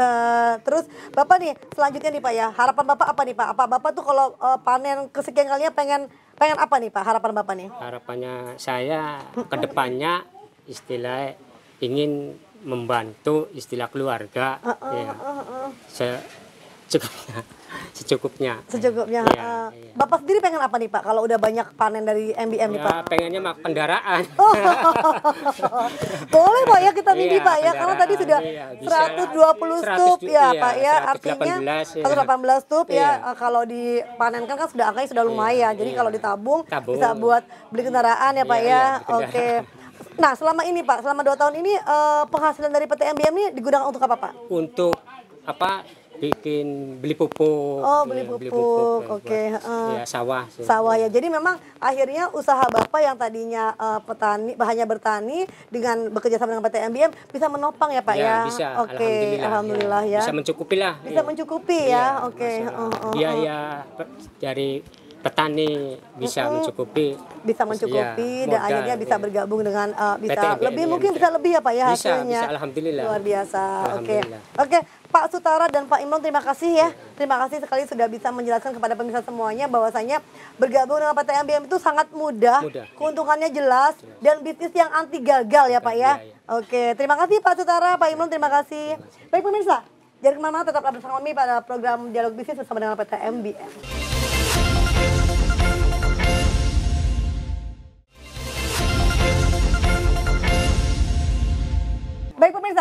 Uh, terus Bapak nih selanjutnya nih Pak ya harapan Bapak apa nih Pak? Apa Bapak tuh kalau uh, panen kesekian kalinya pengen pengen apa nih Pak harapan Bapak nih? Harapannya saya kedepannya istilah ingin membantu istilah keluarga uh, uh, ya. Uh, uh. secukupnya secukupnya secukupnya ya, uh, ya. bapak sendiri pengen apa nih pak kalau udah banyak panen dari MBM ya, nih pak pengennya mak kendaraan oh. boleh pak ya kita mimpi iya, pak ya karena tadi sudah iya, 120 stup ya iya, pak ya artinya 118 iya. stup ya kalau iya. eh, kalau dipanenkan kan sudah angkanya sudah iya, lumayan iya, jadi iya. kalau ditabung Tabung. bisa buat beli kendaraan ya pak iya, ya, ya oke okay. Nah, selama ini Pak, selama dua tahun ini uh, penghasilan dari PT MBM ini digunakan untuk apa Pak? Untuk apa? Bikin beli pupuk. Oh, iya, beli pupuk. Oke. Okay. Uh, Ya, sawah. sih. Sawah ya. Jadi memang akhirnya usaha Bapak yang tadinya uh, petani, bahannya bertani dengan bekerja sama dengan PT MBM bisa menopang ya Pak ya. ya? bisa. Oke, alhamdulillah, ya. ya. Bisa mencukupi lah. Bisa mencukupi ya. ya Oke. Okay. Uh, uh, uh. biaya dari petani bisa hmm mencukupi bisa mencukupi ya, modal, dan akhirnya bisa ya. bergabung dengan uh, bisa PTN, lebih PTN, mungkin bisa lebih ya Pak ya hasilnya. Bisa, alhamdulillah. Luar biasa. Oke. Oke, Pak Sutara dan Pak Imron terima kasih ya. Terima kasih sekali sudah bisa menjelaskan kepada pemirsa semuanya bahwasanya bergabung dengan PT MBM itu sangat mudah, mudah. Iya. keuntungannya jelas, jelas dan bisnis yang anti gagal ya Pak ya. ya, ya. Oke, terima kasih Pak Sutara, Pak Imron terima iya. kasih. Baik pemirsa, jangan kemana-mana tetap bersama kami pada program Dialog Bisnis bersama dengan PT MBM.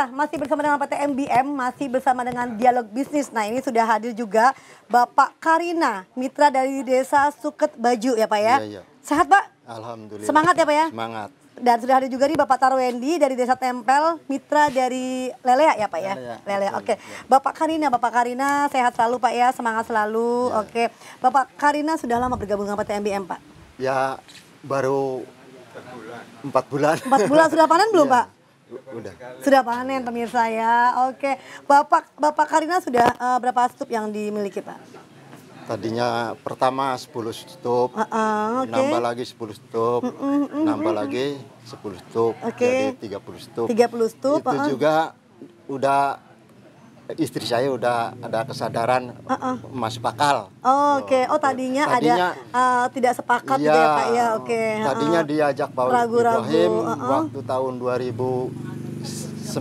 pemirsa, masih bersama dengan PT MBM, masih bersama dengan Dialog Bisnis. Nah ini sudah hadir juga Bapak Karina, mitra dari desa Suket Baju ya Pak ya? Iya, iya. Sehat Pak? Alhamdulillah. Semangat ya Pak ya? Semangat. Dan sudah hadir juga nih Bapak Tarwendi dari desa Tempel, mitra dari Lelea ya Pak ya? Lelea, Lelea. oke. Okay. Iya. Bapak Karina, Bapak Karina sehat selalu Pak ya, semangat selalu, iya. oke. Bapak Karina sudah lama bergabung dengan PT MBM Pak? Ya baru Empat bulan. Empat bulan sudah panen belum ya. Pak? Udah. Sudah panen pemirsa ya. Oke. Bapak Bapak Karina sudah uh, berapa stup yang dimiliki, Pak? Tadinya pertama 10 stup, uh -uh, okay. nambah lagi 10 stup, mm -mm, mm nambah lagi 10 stup, okay. jadi 30 stup. 30 stup. Itu uh -uh. juga udah istri saya udah ada kesadaran uh -uh. masih bakal. Oh, oke. Okay. Oh, tadinya, tadinya ada uh, tidak sepakat Iya, gitu ya, iya. Pak ya. Oke. Okay. Tadinya uh, diajak Pak ragu, Ibrahim uh -uh. waktu tahun 2019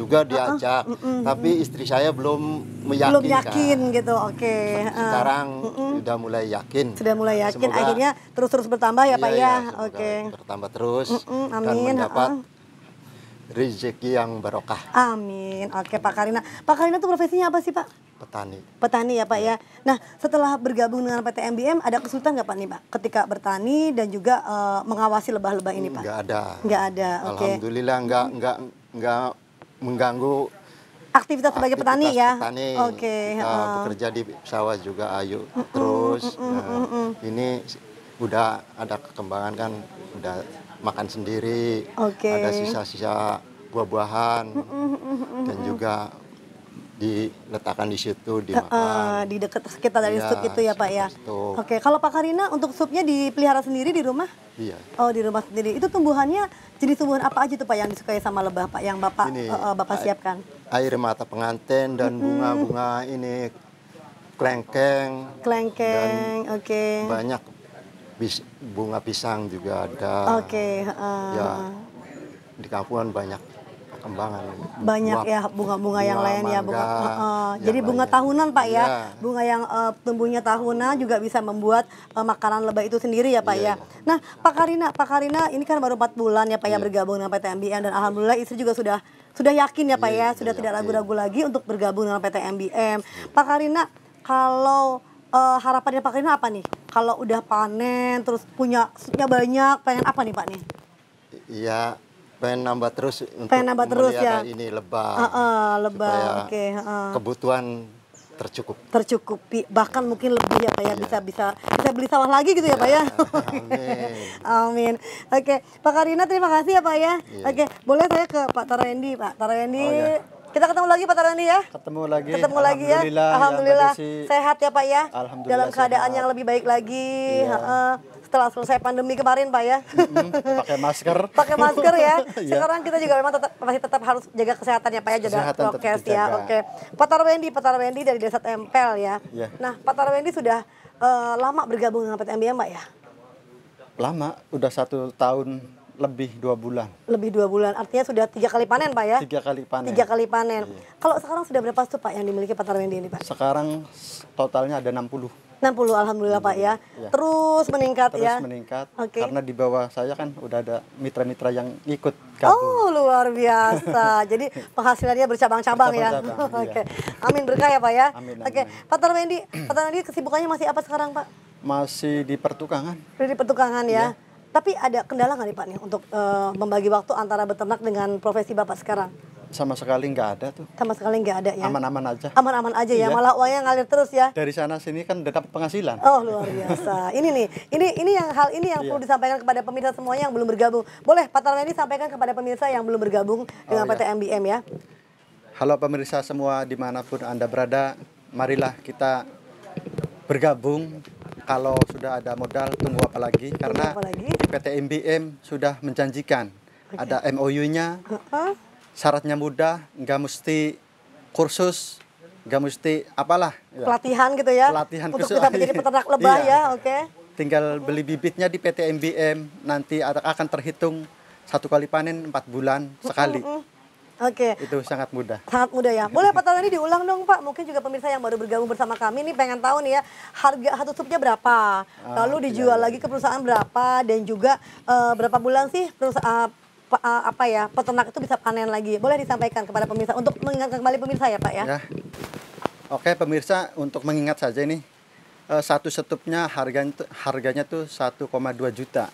juga diajak, uh -uh. Mm -mm. tapi istri saya belum meyakinkan. Belum yakin gitu. Oke. Okay. Uh. Sekarang uh -uh. sudah mulai yakin. Sudah mulai yakin semoga, akhirnya terus-terus bertambah ya, Pak iya, ya. ya. Oke. Okay. Bertambah terus uh -uh. Amin. dan mendapat uh -uh rezeki yang barokah. Amin. Oke Pak Karina. Pak Karina tuh profesinya apa sih Pak? Petani. Petani ya Pak iya. ya. Nah setelah bergabung dengan PT MBM ada kesulitan nggak Pak nih Pak? Ketika bertani dan juga uh, mengawasi lebah-lebah ini Pak? Nggak ada. Nggak ada. Oke. Alhamdulillah nggak nggak nggak mengganggu aktivitas sebagai aktivitas petani ya. Petani. Oke. Okay. uh. bekerja di sawah juga ayu. Mm -mm, Terus mm -mm, mm -mm. ini udah ada perkembangan kan udah makan sendiri, okay. ada sisa-sisa buah-buahan mm, mm, mm, mm dan juga diletakkan di situ dimakan. Uh, di dekat sekitar dari ya, sup itu ya Pak ya. Oke Oke, kalau Pak Karina untuk supnya dipelihara sendiri di rumah? Iya. Oh, di rumah sendiri. Itu tumbuhannya jenis tumbuhan apa aja tuh Pak yang disukai sama lebah Pak yang Bapak ini, uh, Bapak siapkan? Air mata pengantin dan bunga-bunga ini klengkeng. Klengkeng. Oke. Okay. Banyak bis, bunga pisang juga ada. Oke. Okay, uh, ya di kampungan banyak perkembangan. Banyak buah, ya bunga-bunga yang lain mangga, ya bunga. Uh, uh, jadi bunga lain. tahunan pak ya, yeah. bunga yang uh, tumbuhnya tahunan juga bisa membuat uh, makanan lebah itu sendiri ya pak yeah. ya. Iya. Nah Pak Karina, Pak Karina ini kan baru 4 bulan ya pak yeah. ya iya. bergabung dengan PT PTMBN dan alhamdulillah istri juga sudah sudah yakin ya pak yeah, ya, sudah yeah, tidak ragu-ragu lagi untuk bergabung dengan PT PTMBM. Pak Karina kalau uh, harapannya Pak Karina apa nih? Kalau udah panen terus punya punya banyak, pengen apa nih Pak nih? Iya, pengen nambah terus untuk pengen nambah terus ya. ini lebah. Uh, uh, lebah. Oke, okay, uh. Kebutuhan tercukup. Tercukupi, bahkan mungkin lebih ya Pak ya, iya. bisa bisa bisa beli sawah lagi gitu ya, ya Pak ya. Iya, amin. amin. Oke, Pak Karina terima kasih ya Pak ya. Yeah. Oke, boleh saya ke Pak Tarendi, Pak Tarendi. Oh, yeah. Kita ketemu lagi Pak Tarandi ya. Ketemu lagi. Ketemu lagi ya. Alhamdulillah. sehat ya Pak ya. Alhamdulillah. Dalam keadaan sehat. yang lebih baik lagi. Iya. Ha -ha setelah selesai pandemi kemarin pak ya pakai masker pakai masker ya iya. sekarang kita juga memang tetap, masih tetap harus jaga kesehatan ya pak ya jaga prokes ya oke Pak Tarwendi Pak Tarwendi dari desa Tempel ya yeah. nah Pak Tarwendi sudah uh, lama bergabung dengan PTMB ya mbak ya lama udah satu tahun lebih dua bulan. Lebih dua bulan, artinya sudah tiga kali panen Pak ya? Tiga kali panen. Tiga kali panen. Iya. Kalau sekarang sudah berapa tuh Pak yang dimiliki Pak Tarwendi ini Pak? Sekarang totalnya ada 60. 60 Alhamdulillah 60, Pak ya. ya. Terus meningkat Terus ya? Terus meningkat, okay. karena di bawah saya kan udah ada mitra-mitra yang ikut gabung. Oh luar biasa, jadi penghasilannya bercabang-cabang ya? Iya. Oke, iya. amin berkah ya Pak ya? Amin. Oke, Pak Tarwendi, Pak Tarwendi kesibukannya masih apa sekarang Pak? Masih di pertukangan. di pertukangan ya? ya tapi ada kendala nggak nih Pak nih untuk uh, membagi waktu antara beternak dengan profesi Bapak sekarang? Sama sekali nggak ada tuh. Sama sekali nggak ada ya. Aman-aman aja. Aman-aman aja ya. Iya. Malah uangnya ngalir terus ya. Dari sana sini kan dekat penghasilan. Oh luar biasa. ini nih, ini ini yang hal ini yang iya. perlu disampaikan kepada pemirsa semuanya yang belum bergabung. Boleh Pak Tarmedi sampaikan kepada pemirsa yang belum bergabung dengan oh, iya. PT MBM ya. Halo pemirsa semua dimanapun anda berada, marilah kita bergabung kalau sudah ada modal tunggu apa lagi karena apa lagi? PT MBM sudah menjanjikan okay. ada MOU-nya uh -huh. syaratnya mudah nggak mesti kursus nggak mesti apalah ya. pelatihan gitu ya pelatihan untuk gitu. kita menjadi iya. peternak lebah iya. ya oke okay. tinggal beli bibitnya di PT MBM nanti akan terhitung satu kali panen empat bulan sekali uh -huh. Oke. Okay. Itu sangat mudah. Sangat mudah ya. Boleh pertanyaan ini diulang dong Pak. Mungkin juga pemirsa yang baru bergabung bersama kami ini pengen tahu nih ya harga satu supnya berapa, ah, lalu dijual iya. lagi ke perusahaan berapa dan juga uh, berapa bulan sih perusahaan uh, eh, apa ya peternak itu bisa panen lagi. Boleh disampaikan kepada pemirsa untuk mengingatkan kembali pemirsa ya Pak ya. ya. Oke pemirsa untuk mengingat saja ini eh, satu setupnya harganya harganya tuh 1,2 juta.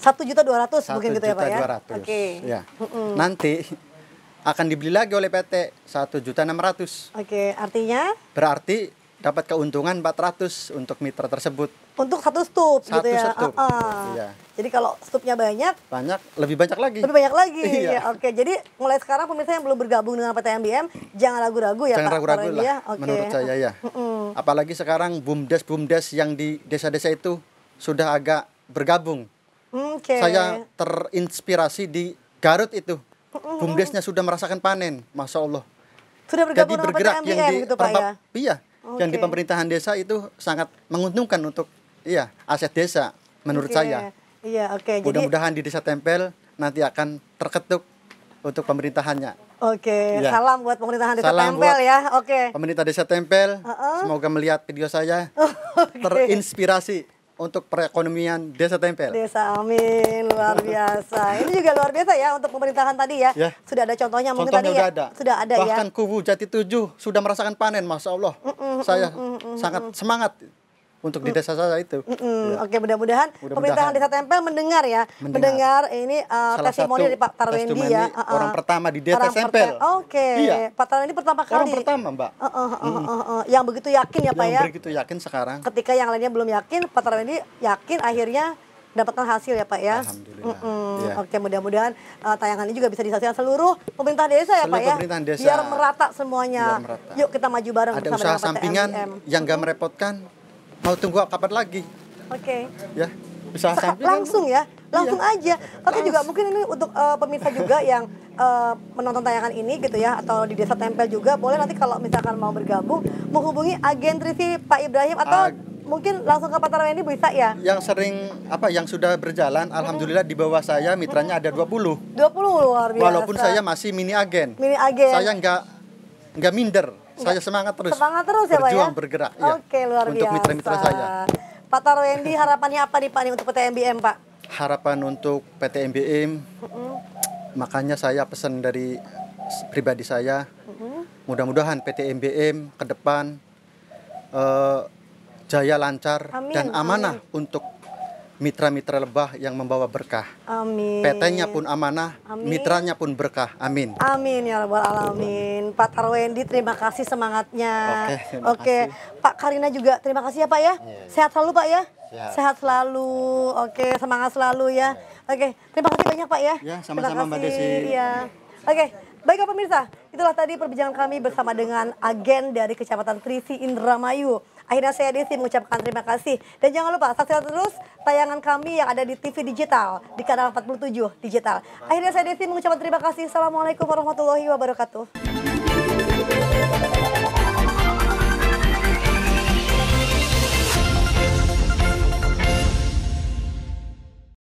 Satu juta dua ratus mungkin gitu ya Pak ya. Oke. Okay. Ya. Mm Nanti akan dibeli lagi oleh PT satu juta enam ratus. Oke, artinya? Berarti dapat keuntungan 400 untuk mitra tersebut. Untuk satu stup gitu satu gitu ya. Satu uh ah, -uh. Ah. Iya. Jadi kalau stupnya banyak, banyak lebih banyak lagi. Lebih banyak lagi. Iya. Oke, jadi mulai sekarang pemirsa yang belum bergabung dengan PT MBM jangan ragu-ragu ya Jangan ragu-ragu lah. Ya. Okay. Menurut saya ya. Apalagi sekarang bumdes bumdes yang di desa-desa itu sudah agak bergabung. Mm, okay. Saya terinspirasi di Garut itu bumdesnya sudah merasakan panen masya allah sudah bergabung Jadi bergerak yang di gitu, Pak, ya? iya okay. yang di pemerintahan desa itu sangat menguntungkan untuk iya aset desa menurut okay. saya iya oke okay. mudah-mudahan di desa tempel nanti akan terketuk untuk pemerintahannya oke okay. ya. salam buat pemerintahan desa salam tempel ya oke okay. pemerintah desa tempel uh -uh. semoga melihat video saya okay. terinspirasi untuk perekonomian Desa Tempel. Desa Amin, luar biasa. Ini juga luar biasa ya untuk pemerintahan tadi ya. ya. Sudah ada contohnya mungkin tadi ya. Ada. Sudah ada Bahkan ya. Bahkan kubu Jati Tujuh sudah merasakan panen, Masya Allah. Mm -mm, Saya mm -mm, sangat mm -mm. semangat untuk di desa saya itu. Mm -mm. Ya. Oke, mudah-mudahan mudah pemerintahan desa Tempel mendengar ya, mendengar, mendengar ini uh, Salah testimoni dari Pak Tarwendi ya. Uh -uh. Orang eh, eh. pertama di desa orang Tempel. Oke, okay. iya. Pak Tarwendi pertama kali. Orang pertama, Mbak. Uh -uh, uh -uh, uh -uh. Yang begitu yakin ya, Pak yang ya. Yang begitu yakin sekarang. Ketika yang lainnya belum yakin, Pak Tarwendi yakin akhirnya dapatkan hasil ya Pak ya. Alhamdulillah. Mm -mm. yeah. Oke mudah-mudahan uh, tayangan ini juga bisa disaksikan seluruh pemerintah desa ya Pak ya. Pemerintahan desa. Biar merata semuanya. Biar merata. Yuk kita maju bareng Ada bersama usaha sampingan yang gak merepotkan mau tunggu kapan lagi oke okay. ya bisa sambil langsung ya langsung ya, iya. aja oke okay, juga mungkin ini untuk uh, pemirsa juga yang uh, menonton tayangan ini gitu ya atau di desa tempel juga boleh nanti kalau misalkan mau bergabung menghubungi agen Trisi Pak Ibrahim atau Ag mungkin langsung ke Pak ini bisa ya? Yang sering apa yang sudah berjalan alhamdulillah di bawah saya mitranya ada 20. 20 luar biasa. Walaupun saya masih mini agen. Mini agen. Saya enggak nggak minder saya semangat terus. Semangat terus ya Pak ya? Berjuang, bergerak. Ya. Oke, luar biasa. Untuk mitra-mitra saya. Pak Tarwendi harapannya apa nih Pak nih untuk PTMBM Pak? Harapan untuk PTMBM, mm makanya saya pesan dari pribadi saya, mudah-mudahan PTMBM ke depan uh, jaya lancar amin, dan amanah amin. untuk mitra-mitra lebah yang membawa berkah. Amin. PT-nya pun amanah, Amin. mitranya pun berkah. Amin. Amin ya rabbal alamin. Pak Tarwendi terima kasih semangatnya. Oke. Oke. Kasih. Pak Karina juga terima kasih ya Pak ya. Yeah. Iya. Sehat selalu Pak ya. Sehat, Sehat selalu. Oke, semangat selalu ya. Iya. Oke, terima kasih banyak Pak ya. Ya, sama-sama Mbak Desi. Ya. Oke. Baiklah pemirsa, itulah tadi perbincangan kami bersama dengan agen dari Kecamatan Trisi Indramayu. Akhirnya saya Desi mengucapkan terima kasih. Dan jangan lupa saksikan terus tayangan kami yang ada di TV Digital di kanal 47 Digital. Akhirnya saya Desi mengucapkan terima kasih. Assalamualaikum warahmatullahi wabarakatuh.